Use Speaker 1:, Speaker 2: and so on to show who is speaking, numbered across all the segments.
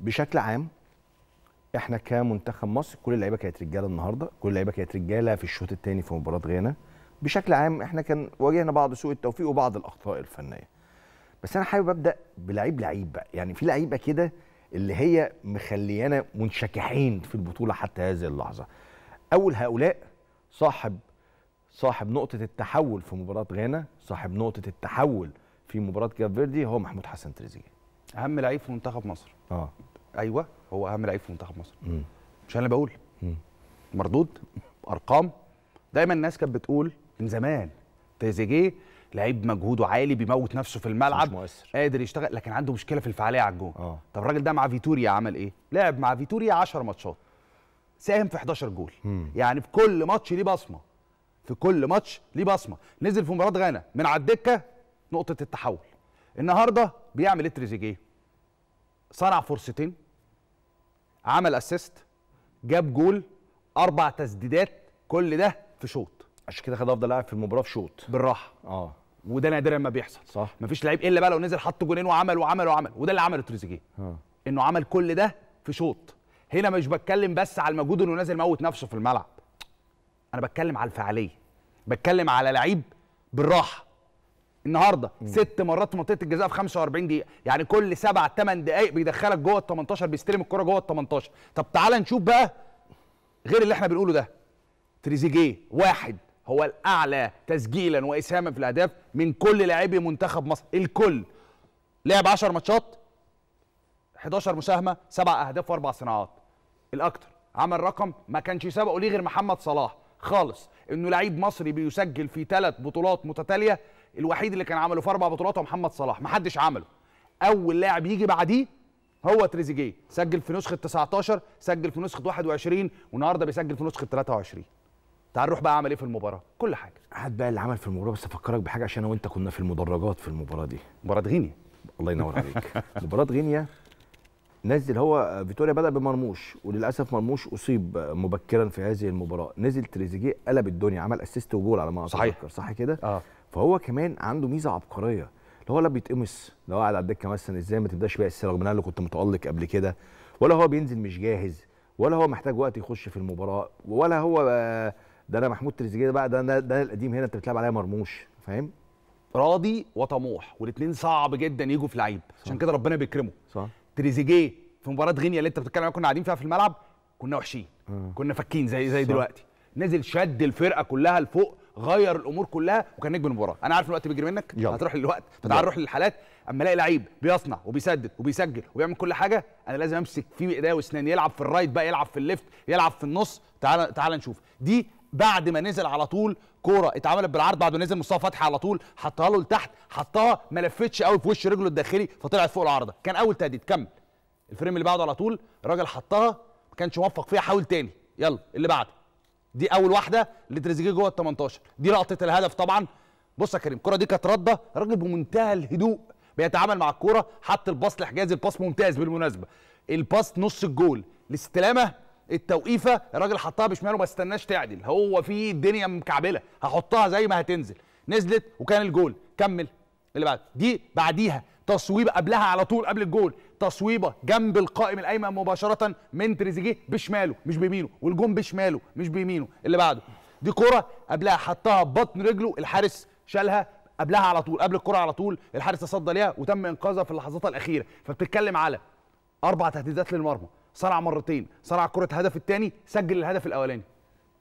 Speaker 1: بشكل عام احنا كمنتخب مصر كل اللعيبه كانت رجاله النهارده كل اللعيبه كانت رجاله في الشوط الثاني في مباراه غانا بشكل عام احنا كان واجهنا بعض سوء التوفيق وبعض الاخطاء الفنيه بس انا حابب ابدا بلعيب لعيب بقى يعني في لعيبه كده اللي هي مخليانا منشكحين في البطوله حتى هذه اللحظه اول هؤلاء صاحب صاحب نقطه التحول في مباراه غانا صاحب نقطه التحول في مباراه كاب فيردي هو محمود حسن تريزيجيه اهم لعيب في منتخب مصر اه
Speaker 2: ايوه هو اهم لعيب في منتخب مصر مم. مش انا بقول مم. مردود ارقام دايما الناس كانت بتقول من زمان تريزيجيه لعيب مجهوده عالي بيموت نفسه في الملعب مش مؤثر. قادر يشتغل لكن عنده مشكله في الفعاليه على الجون أوه. طب الراجل ده مع فيتوريا عمل ايه لعب مع فيتوريا 10 ماتشات ساهم في 11 جول مم. يعني في كل ماتش ليه بصمه في كل ماتش ليه بصمه نزل في مباراه غانا من على الدكه نقطه التحول النهارده بيعمل ايه تريزيجيه صنع فرصتين عمل اسيست جاب جول اربع تسديدات كل ده في شوط عشان كده خد افضل لاعب في المباراه في شوط بالراحه اه وده نادرا ما بيحصل صح مفيش لعيب الا بقى لو نزل حط جولين وعمل وعمل وعمل وده اللي عمله تريزيجيه اه انه عمل كل ده في شوط هنا مش بتكلم بس على المجهود انه نازل موت نفسه في الملعب انا بتكلم على الفعاليه بتكلم على لعيب بالراحه النهارده ست مرات في منطقه الجزاء في 45 دقيقه يعني كل سبع ثمان دقائق بيدخلك جوه ال 18 بيستلم الكره جوه ال 18 طب تعال نشوف بقى غير اللي احنا بنقوله ده تريزيجيه واحد هو الاعلى تسجيلا واسهاما في الاهداف من كل لاعبي منتخب مصر الكل لعب 10 ماتشات 11 مساهمه سبع اهداف واربع صناعات الاكتر عمل رقم ما كانش سبقه ليه غير محمد صلاح خالص انه لعيب مصري بيسجل في ثلاث بطولات متتاليه الوحيد اللي كان عمله في اربع بطولات هو محمد صلاح محدش عمله اول لاعب يجي بعديه هو تريزيجيه سجل في نسخه 19 سجل في نسخه 21 والنهارده بيسجل في نسخه 23 تعال نروح بقى عمل ايه في المباراه
Speaker 1: كل حاجه هات بقى اللي عمل في المباراه بس افكرك بحاجه عشان انا وانت كنا في المدرجات في المباراه دي مباراه غينيا الله ينور عليك مباراه غينيا نزل هو فيتوريا بدا بمرموش وللاسف مرموش اصيب مبكرا في هذه المباراه نزل تريزيجيه قلب الدنيا عمل اسيست وجول على ما اتذكر صح كده آه. فهو كمان عنده ميزه عبقريه اللي هو لا بيتقمص لو قاعد على الدكه مثلا ازاي ما تبداش بيع السيره رغم ان انا كنت متالق قبل كده ولا هو بينزل مش جاهز ولا هو محتاج وقت يخش في المباراه ولا هو آه، ده انا محمود تريزيجيه بقى ده انا ده القديم هنا انت بتلعب عليا مرموش فاهم راضي
Speaker 2: وطموح والاثنين صعب جدا يجوا في لعيب عشان كده ربنا بيكرمه صح تريزيجيه في مباراه غينيا اللي انت بتتكلم عليها كنا قاعدين فيها في الملعب كنا وحشين آه. كنا فاكين زي زي صح. دلوقتي نزل شد الفرقه كلها لفوق غير الامور كلها وكان نجم المباراه انا عارف الوقت بيجري منك يلا. هتروح للوقت فتعال نروح للحالات اما الاقي لعيب بيصنع وبيسدد وبيسجل وبيعمل كل حاجه انا لازم امسك فيه بايديا واسناني يلعب في الرايت بقى يلعب في الليفت يلعب في النص تعال تعال نشوف دي بعد ما نزل على طول كوره اتعملت بالعرض بعد ما نزل مصطفى فتحي على طول حطها له لتحت حطها ما لفتش قوي في وش رجله الداخلي فطلعت فوق العارضه كان اول تهديد كمل الفريم اللي بعده على طول الراجل حطها ما كانش موفق فيها حاول تاني يلا اللي بعده دي اول واحده لتريزيجيه جوه ال 18 دي لقطه الهدف طبعا بص يا كريم الكره دي كانت رده الراجل بمنتهى الهدوء بيتعامل مع الكوره حط الباص لحجازي الباص ممتاز بالمناسبه الباص نص الجول الاستلامه التوقيفه الراجل حطها بشماله ما استناش تعدل هو في الدنيا مكعبله هحطها زي ما هتنزل نزلت وكان الجول كمل اللي بعد دي بعديها تصويبه قبلها على طول قبل الجول تصويبه جنب القائم الايمن مباشره من تريزيجيه بشماله مش بيمينه والجون بشماله مش بيمينه اللي بعده دي كره قبلها حطها ببطن رجله الحارس شالها قبلها على طول قبل الكره على طول الحارس تصدى ليها وتم انقاذها في اللحظات الاخيره فبتتكلم على اربع تهديدات للمرمى صنع مرتين صنع كره هدف الثاني سجل الهدف الاولاني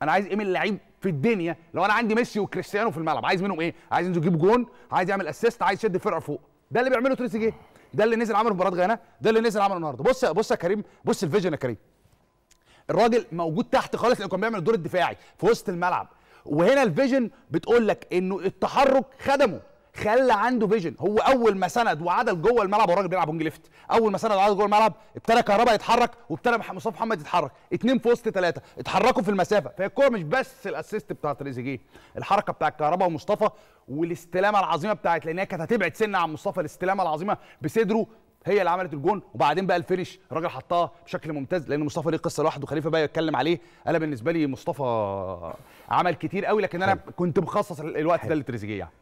Speaker 2: انا عايز ايه من اللعيب في الدنيا لو انا عندي ميسي وكريستيانو في الملعب عايز منهم ايه عايز انه يجيب جون عايز يعمل اسيست عايز يشد الفرقه فوق ده اللي بيعمله تريزيجيه ده اللي نزل عمله مباراه غانا ده اللي نزل عمله النهارده بص بص يا كريم بص الفيجن يا كريم الراجل موجود تحت خالص لانه كان بيعمل الدور الدفاعي في وسط الملعب وهنا الفيجن بتقول لك انه التحرك خدمه خلى عنده فيجن هو اول ما سند وعدل جوه الملعب والراجل بيلعب وينج ليفت اول ما سند وعدل جوه الملعب ابتدى كهربا يتحرك وابتدى مصطفى محمد يتحرك اتنين في وسط ثلاثه اتحركوا في المسافه فهي الكوره مش بس الاسيست بتاع تريزيجيه الحركه بتاع كهربا ومصطفى والاستلامه العظيمه بتاعت لان هي كانت هتبعد سنه عن مصطفى الاستلامه العظيمه بصدره هي اللي عملت الجون وبعدين بقى الفينش الراجل حطها بشكل ممتاز لان مصطفى ليه قصه لوحده خليفه بقى يتكلم عليه انا بالنسبه لي مصطفى عمل كتير قوي لكن انا حل. كنت مخصص الوقت ده لتريزيجيه